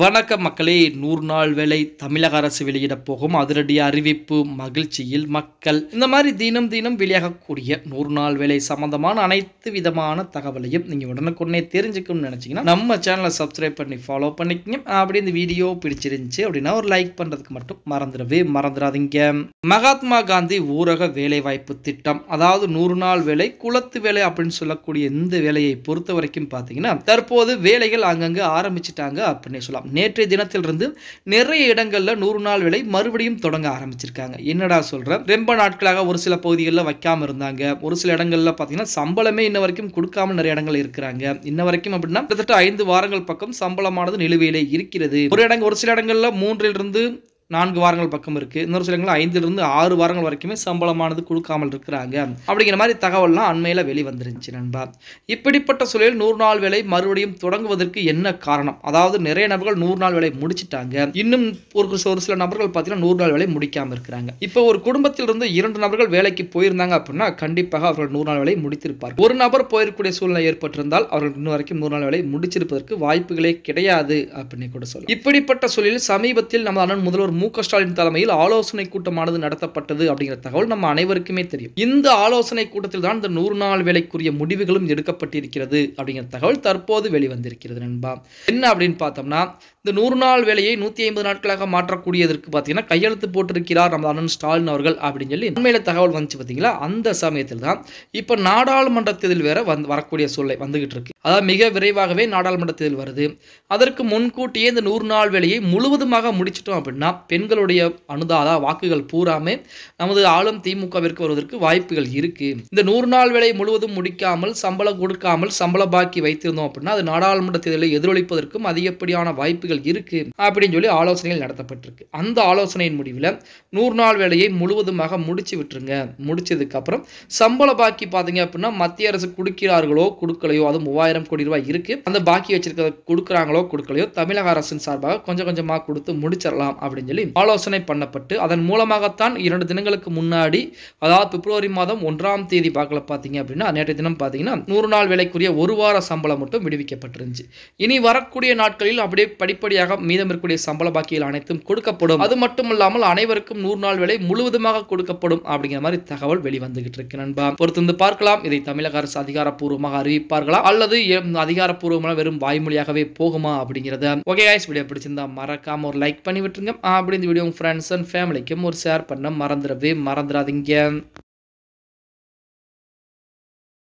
வணக்க மக்களே நூறு நாள் வேலை தமிழக அரசு வெளியிட போகும் அதிரடி அறிவிப்பு மகிழ்ச்சியில் மக்கள் இந்த மாதிரி தினம் தினம் வெளியாகக்கூடிய நூறு நாள் வேலை சம்பந்தமான அனைத்து விதமான தகவலையும் நீங்கள் உடனுக்குடனே தெரிஞ்சுக்கணும்னு நினைச்சீங்கன்னா நம்ம சேனலை சப்ஸ்கிரைப் பண்ணி ஃபாலோ பண்ணிக்கங்க அப்படி இந்த வீடியோ பிடிச்சிருந்துச்சு அப்படின்னா ஒரு லைக் பண்ணுறதுக்கு மட்டும் மறந்துடவே மறந்துடாதீங்க மகாத்மா காந்தி ஊரக வேலைவாய்ப்பு திட்டம் அதாவது நூறு நாள் வேலை குளத்து வேலை அப்படின்னு சொல்லக்கூடிய இந்த வேலையை பொறுத்த வரைக்கும் பார்த்தீங்கன்னா தற்போது வேலைகள் அங்கங்கே ஆரம்பிச்சிட்டாங்க அப்படின்னு சொல்லலாம் சொல்லலாம் நேற்றைய தினத்திலிருந்து நிறைய இடங்களில் நூறு நாள் விலை மறுபடியும் தொடங்க ஆரம்பிச்சிருக்காங்க என்னடா சொல்கிறேன் ரொம்ப நாட்களாக ஒரு சில பகுதிகளில் வைக்காமல் இருந்தாங்க ஒரு சில இடங்களில் பார்த்தீங்கன்னா சம்பளமே இன்ன வரைக்கும் கொடுக்காம நிறைய இடங்கள் இருக்கிறாங்க இன்ன வரைக்கும் அப்படின்னா கிட்டத்தட்ட ஐந்து வாரங்கள் பக்கம் சம்பளமானது நிலுவையிலே இருக்கிறது ஒரு இடங்க ஒரு சில இடங்களில் மூன்றிலிருந்து நான்கு வாரங்கள் பக்கம் இருக்குது இன்னொரு சில ஐந்திலிருந்து ஆறு வாரங்கள் வரைக்குமே சம்பளமானது கொடுக்காமல் இருக்கிறாங்க அப்படிங்கிற மாதிரி தகவல்லாம் அண்மையில் வெளிவந்துருந்துச்சு நண்பா இப்படிப்பட்ட சூழலில் நூறு நாள் வேலை மறுபடியும் தொடங்குவதற்கு என்ன காரணம் அதாவது நிறைய நபர்கள் நூறு நாள் வேலை முடிச்சிட்டாங்க இன்னும் ஒரு ஒரு சில நபர்கள் பார்த்தீங்கன்னா நூறு நாள் வேலை முடிக்காமல் இருக்கிறாங்க இப்போ ஒரு குடும்பத்திலிருந்து இரண்டு நபர்கள் வேலைக்கு போயிருந்தாங்க அப்படின்னா கண்டிப்பாக அவர்கள் நூறு நாள் வேலை முடித்திருப்பார் ஒரு நபர் போயிருக்கக்கூடிய சூழ்நிலை ஏற்பட்டிருந்தால் அவர்கள் இன்னும் வரைக்கும் நூறு நாள் வேலை முடிச்சிருப்பதற்கு வாய்ப்புகளே கிடையாது அப்படின்னு கூட சொல்லலாம் இப்படிப்பட்ட சூழலில் சமீபத்தில் நம்ம அண்ணன் முதல்வர் மு ஸ்டாலின் தலைமையில் ஆலோசனை கூட்டமானது நடத்தப்பட்டது அப்படிங்கிற தகவல் நம்ம அனைவருக்குமே தெரியும் இந்த ஆலோசனை கூட்டத்தில் தான் இந்த நூறு நாள் வேலைக்குரிய முடிவுகளும் எடுக்கப்பட்டிருக்கிறது அப்படிங்கிற தகவல் தற்போது வெளிவந்திருக்கிறது நண்பா என்ன அப்படின்னு பார்த்தோம்னா இந்த நூறு நாள் வேலையை நூற்றி ஐம்பது நாட்களாக மாற்றக்கூடியதற்கு பார்த்தீங்கன்னா கையெழுத்து போட்டிருக்கிறார் நம்ம அண்ணன் ஸ்டாலின் அவர்கள் அப்படின்னு சொல்லி உண்மையில தகவல் வந்துச்சு பார்த்தீங்களா அந்த சமயத்தில் தான் இப்போ நாடாளுமன்ற தேர்தல் வேற வந்து வரக்கூடிய சூழ்நிலை வந்துகிட்டு இருக்கு அதாவது மிக விரைவாகவே நாடாளுமன்ற தேர்தல் வருது அதற்கு முன்கூட்டியே இந்த நூறு நாள் வேலையை முழுவதுமாக முடிச்சிட்டோம் அப்படின்னா பெண்களுடைய அனுதாதா வாக்குகள் பூராமே நமது ஆளும் திமுகவிற்கு வருவதற்கு வாய்ப்புகள் இருக்கு இந்த நூறு நாள் வேலை முழுவதும் முடிக்காமல் சம்பளம் கொடுக்காமல் சம்பள பாக்கி வைத்திருந்தோம் அப்படின்னா அது நாடாளுமன்ற தேர்தலை எதிரொலிப்பதற்கும் அதிகப்படியான வாய்ப்புகள் இருக்கு அப்படின்னு சொல்லி ஆலோசனைகள் நடத்தப்பட்டிருக்கு அந்த ஆலோசனையின் முடிவில் நூறு நாள் வேலையை முழுவதுமாக முடிச்சு விட்டுருங்க முடிச்சதுக்கு அப்புறம் சம்பள பாக்கி பார்த்தீங்க அப்படின்னா மத்திய அரசு கொடுக்கிறார்களோ கொடுக்கலையோ அது மூவாயிரம் கோடி ரூபாய் இருக்கு அந்த பாக்கி வச்சிருக்கிறத கொடுக்குறாங்களோ கொடுக்கலையோ தமிழக அரசின் சார்பாக கொஞ்சம் கொஞ்சமாக கொடுத்து முடிச்சிடலாம் அப்படின்னு சொல்லி சொல்லி ஆலோசனை பண்ணப்பட்டு அதன் மூலமாகத்தான் இரண்டு தினங்களுக்கு முன்னாடி அதாவது பிப்ரவரி மாதம் ஒன்றாம் தேதி பார்க்கல பார்த்தீங்க அப்படின்னா நேற்று தினம் பார்த்தீங்கன்னா நூறு நாள் விலைக்குரிய ஒரு வார சம்பளம் மட்டும் விடுவிக்கப்பட்டிருந்துச்சு இனி வரக்கூடிய நாட்களில் அப்படியே படிப்படியாக மீதம் இருக்கக்கூடிய சம்பள பாக்கியில் அனைத்தும் கொடுக்கப்படும் அது மட்டும் இல்லாமல் அனைவருக்கும் நூறு நாள் விலை முழுவதுமாக கொடுக்கப்படும் அப்படிங்கிற மாதிரி தகவல் வெளிவந்துகிட்டு இருக்கு நண்பா பொறுத்திருந்து பார்க்கலாம் இதை தமிழக அரசு அதிகாரப்பூர்வமாக அறிவிப்பார்களா அல்லது அதிகாரப்பூர்வமான வெறும் வாய்மொழியாகவே போகுமா அப்படிங்கிறத ஓகே ஐஸ் வீடியோ பிடிச்சிருந்தா மறக்காம ஒரு லைக் பண்ணி விட்டுருங்க மறக்காமல் இந்த வீடியோ உங்கள் ஃப்ரெண்ட்ஸ் அண்ட் ஃபேமிலிக்கும் ஒரு ஷேர் பண்ண மறந்துடவே மறந்துடாதீங்க